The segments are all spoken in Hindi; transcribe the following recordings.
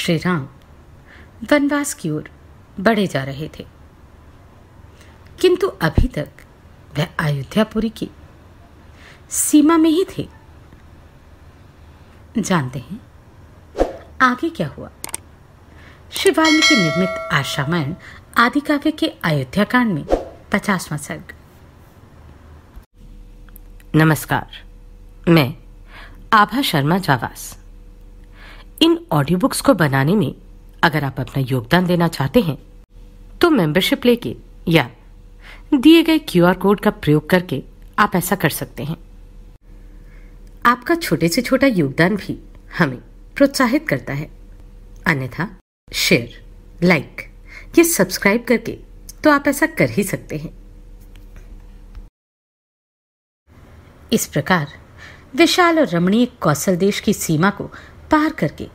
श्री राम वनवास की ओर बढ़े जा रहे थे किंतु अभी तक वह अयोध्यापुरी की सीमा में ही थे जानते हैं आगे क्या हुआ श्री वाल्मीकि निर्मित आशामायण आदि काव्य के अयोध्या कांड में पचासवां सर्ग नमस्कार मैं आभा शर्मा जावास इन ऑडियो बुक्स को बनाने में अगर आप अपना योगदान देना चाहते हैं तो मेंबरशिप लेके या दिए गए क्यूआर कोड का प्रयोग करके आप ऐसा कर सकते हैं आपका छोटे से छोटा योगदान भी हमें प्रोत्साहित करता है अन्यथा शेयर लाइक या सब्सक्राइब करके तो आप ऐसा कर ही सकते हैं इस प्रकार विशाल और रमणीय कौशल देश की सीमा को पार करके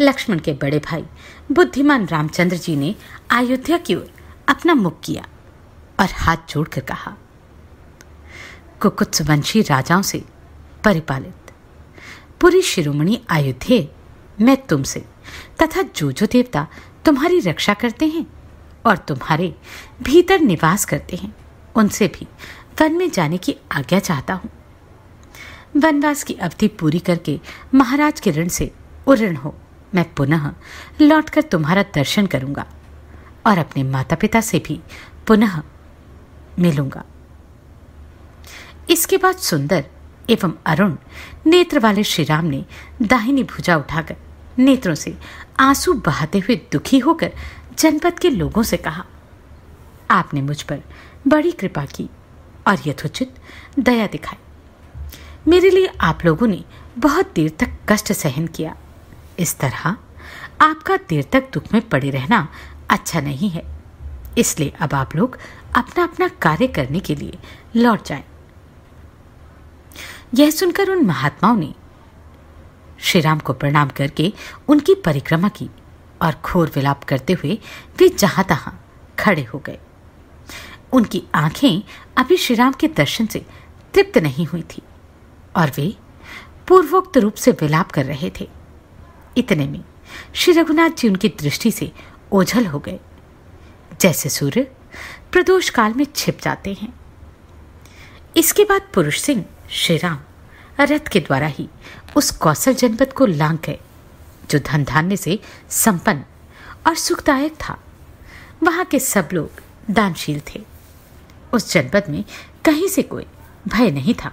लक्ष्मण के बड़े भाई बुद्धिमान रामचंद्र जी ने अयोध्या की ओर अपना मुख किया और हाथ जोड़कर कहा कुकुत्सवंशी राजाओं से परिपालित पूरी शिरोमणि अयोध्या मैं तुमसे तथा जो जो देवता तुम्हारी रक्षा करते हैं और तुम्हारे भीतर निवास करते हैं उनसे भी वन में जाने की आज्ञा चाहता हूं वनवास की अवधि पूरी करके महाराज किरण से उरण हो मैं पुनः लौटकर तुम्हारा दर्शन करूंगा और अपने माता पिता से भी पुनः मिलूंगा इसके बाद सुंदर एवं अरुण नेत्र वाले श्री राम ने दाहिनी भुजा उठाकर नेत्रों से आंसू बहाते हुए दुखी होकर जनपद के लोगों से कहा आपने मुझ पर बड़ी कृपा की और यथोचित दया दिखाई मेरे लिए आप लोगों ने बहुत देर तक कष्ट सहन किया इस तरह आपका देर तक दुख में पड़े रहना अच्छा नहीं है इसलिए अब आप लोग अपना अपना कार्य करने के लिए लौट जाए यह सुनकर उन महात्माओं ने श्री राम को प्रणाम करके उनकी परिक्रमा की और घोर विलाप करते हुए वे जहां तहां खड़े हो गए उनकी आंखें अभी श्री राम के दर्शन से तृप्त नहीं हुई थी और वे पूर्वोक्त रूप से विलाप कर रहे थे इतने में श्री रघुनाथ जी उनकी दृष्टि से ओझल हो गए जैसे सूर्य प्रदोष काल में छिप जाते हैं इसके बाद पुरुष सिंह श्री राम रथ के द्वारा ही उस कौशल जनपद को लांग गए जो धन धान्य से संपन्न और सुखदायक था वहां के सब लोग दानशील थे उस जनपद में कहीं से कोई भय नहीं था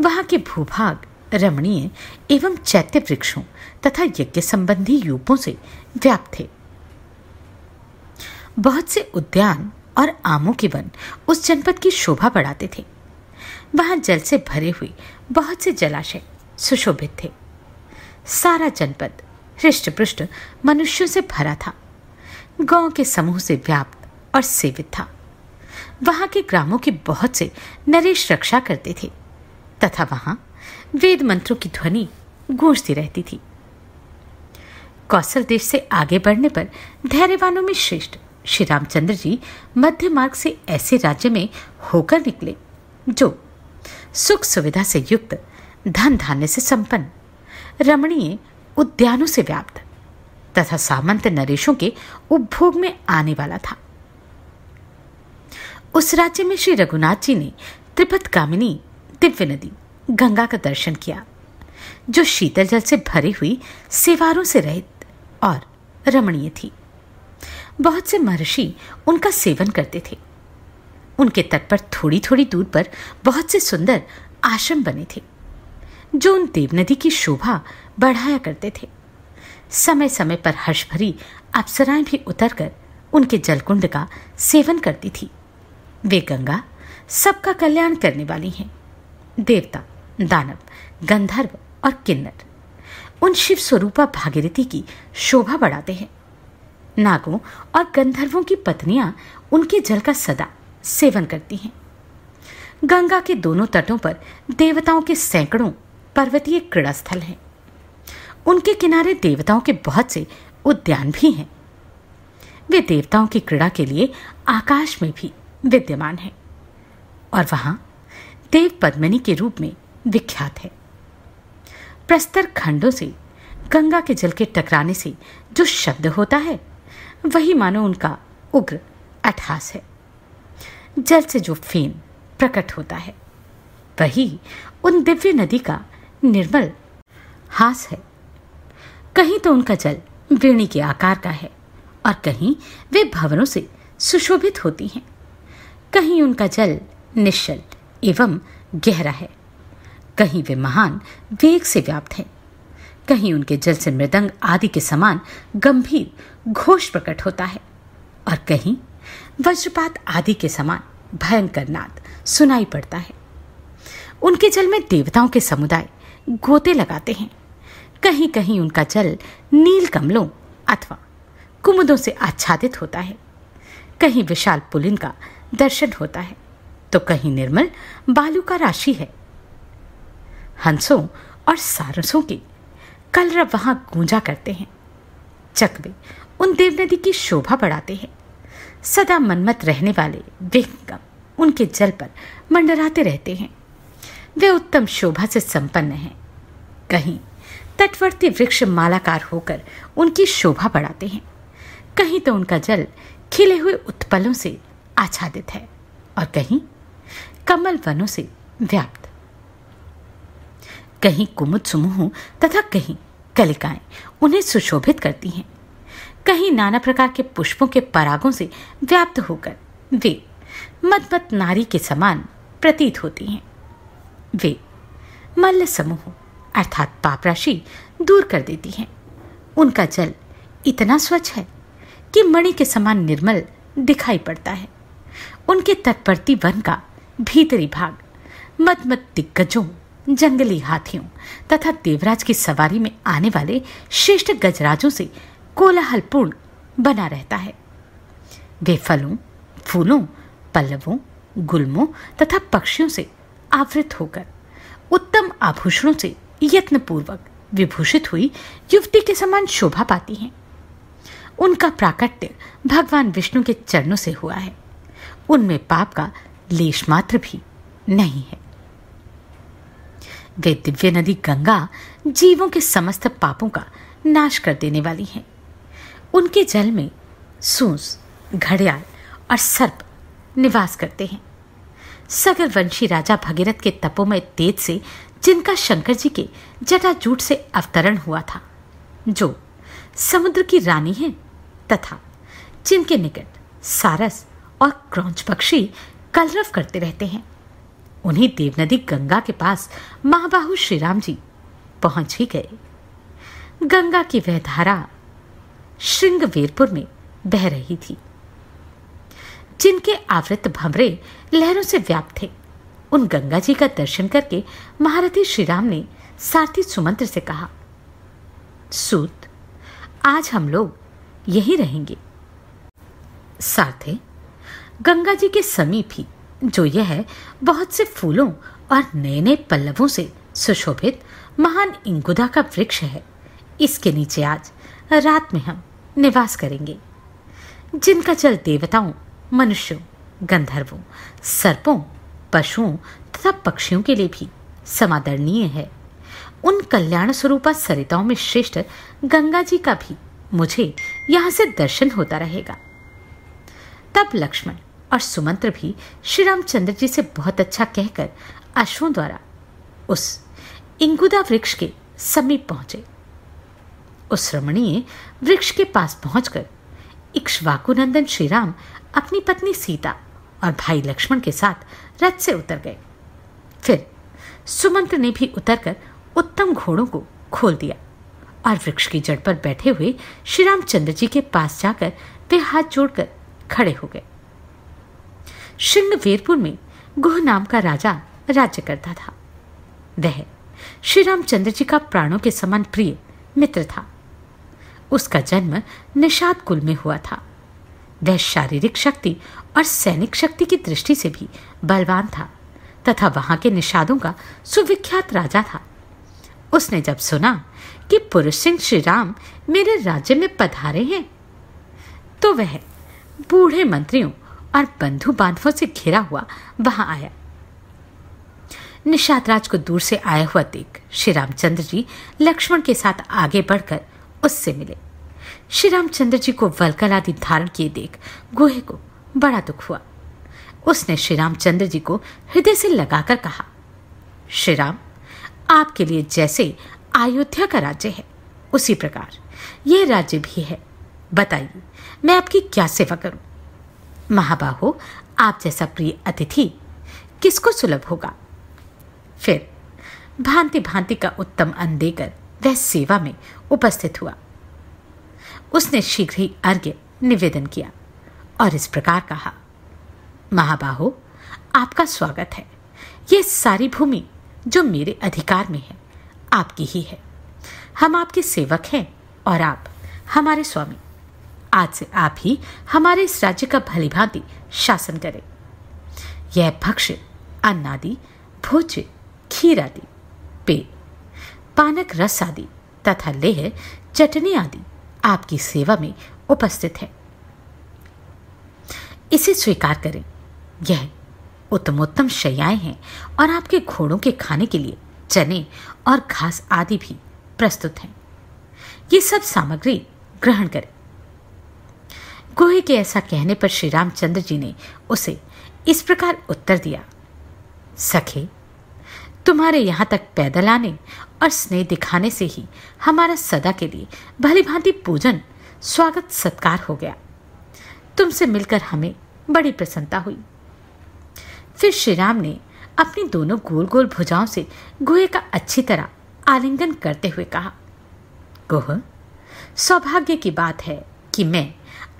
वहां के भूभाग रमणीय एवं चैत्य वृक्षों तथा यज्ञ संबंधी यूपों से व्याप्त थे बहुत से उद्यान और आमों के वन उस जनपद की शोभा बढ़ाते थे वहां जल से भरे हुए बहुत से जलाशय सुशोभित थे सारा जनपद हृष्ट पृष्ट मनुष्यों से भरा था गांव के समूह से व्याप्त और सेवित था वहां के ग्रामों के बहुत से नरेश रक्षा करते थे तथा वहां वेद मंत्रों की ध्वनि गूंजती रहती थी कौशल देश से आगे बढ़ने पर धैर्यवानों में श्रेष्ठ श्री रामचंद्र जी मध्य मार्ग से ऐसे राज्य में होकर निकले जो सुख सुविधा से युक्त धन धान्य से संपन्न रमणीय उद्यानों से व्याप्त तथा सामंत नरेशों के उपभोग में आने वाला था उस राज्य में श्री रघुनाथ जी ने त्रिपथ कामिनी दिव्य नदी गंगा का दर्शन किया जो शीतल जल से भरी हुई सेवारों से रहित और रमणीय थी बहुत से महर्षि उनका सेवन करते थे उनके तट पर थोड़ी थोड़ी दूर पर बहुत से सुंदर आश्रम बने थे जो उन देव नदी की शोभा बढ़ाया करते थे समय समय पर हर्ष भरी अप्सराएं भी उतरकर उनके जलकुंड का सेवन करती थी वे गंगा सबका कल्याण करने वाली हैं देवता दानव गंधर्व और किन्नर उन शिव स्वरूपा भागीरथी की शोभा बढ़ाते हैं नागों और गंधर्वों की पत्नियां उनके जल का सदा सेवन करती हैं गंगा के दोनों तटों पर देवताओं के सैकड़ों पर्वतीय क्रीड़ा स्थल हैं उनके किनारे देवताओं के बहुत से उद्यान भी हैं वे देवताओं की क्रीड़ा के लिए आकाश में भी विद्यमान हैं और वहाँ देव पद्मनी के रूप में विख्यात है प्रस्तर खंडों से गंगा के जल के टकराने से जो शब्द होता है वही मानो उनका उग्र अठास है जल से जो फेन प्रकट होता है वही उन दिव्य नदी का निर्मल हास है कहीं तो उनका जल वेणी के आकार का है और कहीं वे भवनों से सुशोभित होती हैं कहीं उनका जल निश्चल एवं गहरा है कहीं वे महान वेग से व्याप्त हैं कहीं उनके जल से मृदंग आदि के समान गंभीर घोष प्रकट होता है और कहीं वज्रपात आदि के समान भयंकर नाद सुनाई पड़ता है उनके जल में देवताओं के समुदाय गोते लगाते हैं कहीं कहीं उनका जल नील कमलों अथवा कुमुदों से आच्छादित होता है कहीं विशाल पुलिन का दर्शन होता है तो कहीं निर्मल बालू का राशि है हंसों और सारसों की कलरव वहाँ गूंजा करते हैं चकवे उन देव नदी की शोभा बढ़ाते हैं सदा मनमत रहने वाले बेगम उनके जल पर मंडराते रहते हैं वे उत्तम शोभा से संपन्न हैं कहीं तटवर्ती वृक्ष मालाकार होकर उनकी शोभा बढ़ाते हैं कहीं तो उनका जल खिले हुए उत्पलों से आच्छादित है और कहीं कमल वनों से व्याप्त कहीं कुमुद समूह तथा कहीं कलिकाएं उन्हें सुशोभित करती हैं कहीं नाना प्रकार के पुष्पों के परागों से व्याप्त होकर वे मत नारी के समान प्रतीत होती हैं वे मल्ल समूह अर्थात पाप राशि दूर कर देती हैं उनका जल इतना स्वच्छ है कि मणि के समान निर्मल दिखाई पड़ता है उनके तटवर्ती वन का भीतरी भाग मत दिग्गजों जंगली हाथियों तथा देवराज की सवारी में आने वाले श्रेष्ठ गजराजों से कोलाहलपूर्ण बना रहता है वे फलों फूलों पल्लवों गुलमों तथा पक्षियों से आवृत होकर उत्तम आभूषणों से यत्नपूर्वक विभूषित हुई युवती के समान शोभा पाती हैं उनका प्राकट्य भगवान विष्णु के चरणों से हुआ है उनमें पाप का लेश मात्र भी नहीं है वे दिव्य नदी गंगा जीवों के समस्त पापों का नाश कर देने वाली है उनके जल में सूस घड़ियाल और सर्प निवास करते हैं सगर वंशी राजा भगीरथ के तपोमय तेज से जिनका शंकर जी के जटाजूट से अवतरण हुआ था जो समुद्र की रानी है तथा जिनके निकट सारस और क्रौच पक्षी कलरव करते रहते हैं उन्हीं देव नदी गंगा के पास महाबाहु श्री राम जी पहुंच ही गए गंगा की वह धारा वीरपुर में बह रही थी जिनके आवृत भमरे लहरों से व्याप्त थे उन गंगा जी का दर्शन करके महारथी श्रीराम ने सारथी सुमंत्र से कहा सूत आज हम लोग यही रहेंगे सारथे गंगा जी के समीप ही जो यह है बहुत से फूलों और नए नए पल्लवों से सुशोभित महान इंगुदा का वृक्ष है इसके नीचे आज रात में हम निवास करेंगे जिनका जल देवताओं मनुष्यों गंधर्वों सर्पों पशुओं तथा पक्षियों के लिए भी समादरणीय है उन कल्याण स्वरूपा सरिताओं में श्रेष्ठ गंगा जी का भी मुझे यहां से दर्शन होता रहेगा तब लक्ष्मण और सुमंत्र भी श्री रामचंद्र जी से बहुत अच्छा कहकर अश्वों द्वारा उस इंगुदा वृक्ष के समीप पहुंचे उस रमणीय वृक्ष के पास पहुंचकर इक्ष्वाकुनंदन राम अपनी पत्नी सीता और भाई लक्ष्मण के साथ रथ से उतर गए फिर सुमंत्र ने भी उतरकर उत्तम घोड़ों को खोल दिया और वृक्ष की जड़ पर बैठे हुए श्री रामचंद्र जी के पास जाकर वे हाथ जोड़कर खड़े हो गए श्रृंगवीरपुर में गुह नाम का राजा राज्य करता था वह श्री रामचंद्र जी का प्राणों के समान प्रिय मित्र था उसका जन्म निषाद कुल में हुआ था वह शारीरिक शक्ति और सैनिक शक्ति की दृष्टि से भी बलवान था तथा वहां के निषादों का सुविख्यात राजा था उसने जब सुना कि पुरुष सिंह श्री राम मेरे राज्य में पधारे हैं तो वह बूढ़े मंत्रियों और बंधु बांधवों से घिरा हुआ वहां आया निषाद राज को दूर से आया हुआ देख श्री रामचंद्र जी लक्ष्मण के साथ आगे बढ़कर उससे मिले श्री रामचंद्र जी को वलकल आदि धारण किए देख गोहे को बड़ा दुख हुआ उसने श्री रामचंद्र जी को हृदय से लगाकर कहा श्री राम आपके लिए जैसे अयोध्या का राज्य है उसी प्रकार यह राज्य भी है बताइए मैं आपकी क्या सेवा करूं महाबाहो आप जैसा प्रिय अतिथि किसको सुलभ होगा फिर भांति भांति का उत्तम अन्न देकर वह सेवा में उपस्थित हुआ उसने शीघ्र ही अर्घ्य निवेदन किया और इस प्रकार कहा महाबाहो आपका स्वागत है यह सारी भूमि जो मेरे अधिकार में है आपकी ही है हम आपके सेवक हैं और आप हमारे स्वामी आज से आप ही हमारे इस राज्य का भली भांति शासन करें यह भक्ष्य अन्नादि भोज्य खीर आदि पेय पानक रस आदि तथा लेह चटनी आदि आपकी सेवा में उपस्थित है इसे स्वीकार करें यह उत्तमोत्तम शैयाएं हैं और आपके घोड़ों के खाने के लिए चने और घास आदि भी प्रस्तुत हैं ये सब सामग्री ग्रहण करें गोहे के ऐसा कहने पर श्री रामचंद्र जी ने उसे इस प्रकार उत्तर दिया सखे तुम्हारे यहाँ तक पैदल आने और स्नेह दिखाने से ही हमारा सदा के लिए भली भांति पूजन स्वागत सत्कार हो गया तुमसे मिलकर हमें बड़ी प्रसन्नता हुई फिर श्री राम ने अपनी दोनों गोल गोल भुजाओं से गुहे का अच्छी तरह आलिंगन करते हुए कहा गुह सौभाग्य की बात है कि मैं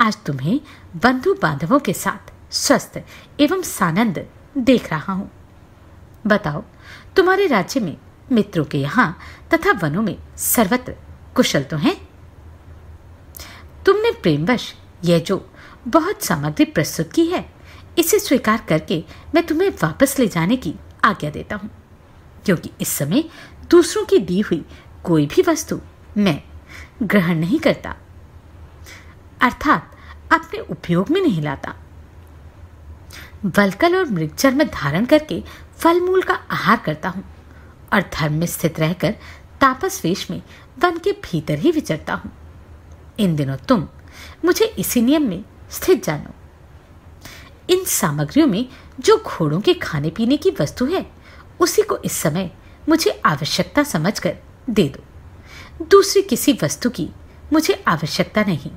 आज तुम्हें बंधु बांधवों के साथ स्वस्थ एवं सानंद देख रहा हूँ बताओ तुम्हारे राज्य में मित्रों के यहाँ तथा वनों में सर्वत्र कुशल तो हैं तुमने प्रेमवश यह जो बहुत सामग्री प्रस्तुत की है इसे स्वीकार करके मैं तुम्हें वापस ले जाने की आज्ञा देता हूँ क्योंकि इस समय दूसरों की दी हुई कोई भी वस्तु मैं ग्रहण नहीं करता अर्थात अपने उपयोग में नहीं लाता वलकल और में धारण करके फल मूल का आहार करता हूँ और धर्म में स्थित रहकर तापस वेश में वन के भीतर ही विचरता हूँ इन दिनों तुम मुझे इसी नियम में स्थित जानो इन सामग्रियों में जो घोड़ों के खाने पीने की वस्तु है उसी को इस समय मुझे आवश्यकता समझकर दे दो दूसरी किसी वस्तु की मुझे आवश्यकता नहीं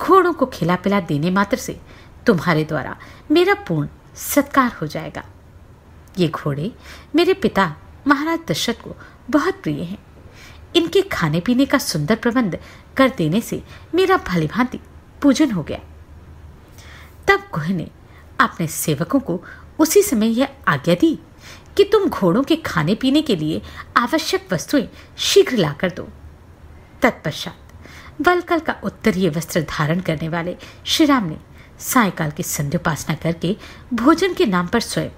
घोड़ों को खिला पिला देने मात्र से तुम्हारे द्वारा मेरा पूर्ण सत्कार हो जाएगा ये घोड़े मेरे पिता महाराज दशरथ को बहुत प्रिय हैं इनके खाने पीने का सुंदर प्रबंध कर देने से मेरा भली भांति पूजन हो गया तब गुह ने अपने सेवकों को उसी समय यह आज्ञा दी कि तुम घोड़ों के खाने पीने के लिए आवश्यक वस्तुएं शीघ्र लाकर दो तत्पश्चात वलकल का उत्तरीय वस्त्र धारण करने वाले श्री राम ने सायकाल की संध्या उपासना करके भोजन के नाम पर स्वयं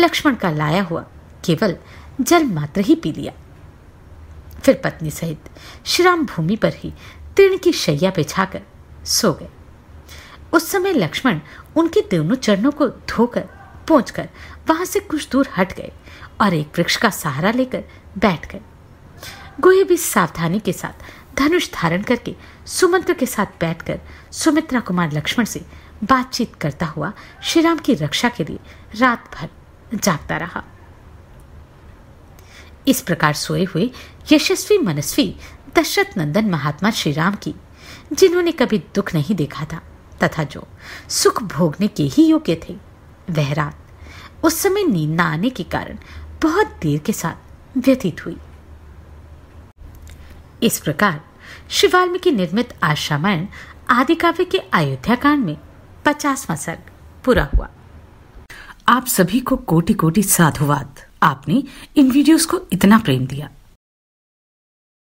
लक्ष्मण का लाया हुआ केवल जल मात्र ही पी लिया फिर पत्नी सहित श्रीराम भूमि पर ही तीर्ण की शैया बिछाकर सो गए उस समय लक्ष्मण उनके दोनों चरणों को धोकर पहुँच कर वहां से कुछ दूर हट गए और एक वृक्ष का सहारा लेकर बैठ गए गोहे भी सावधानी के साथ धनुष धारण करके सुमंत्र के साथ बैठकर सुमित्रा कुमार लक्ष्मण से बातचीत करता हुआ श्रीराम की रक्षा के लिए रात भर जागता रहा इस प्रकार सोए हुए यशस्वी मनस्वी दशरथ नंदन महात्मा श्रीराम की जिन्होंने कभी दुख नहीं देखा था तथा जो सुख भोगने के ही योग्य थे वह रात उस समय नींद न आने के कारण बहुत देर के साथ व्यतीत हुई इस प्रकार श्री वाल्मीकि निर्मित आशामायण आदि काव्य के अयोध्या कांड में पचासवा सर्ग पूरा हुआ आप सभी को कोटि कोटि साधुवाद आपने इन वीडियोस को इतना प्रेम दिया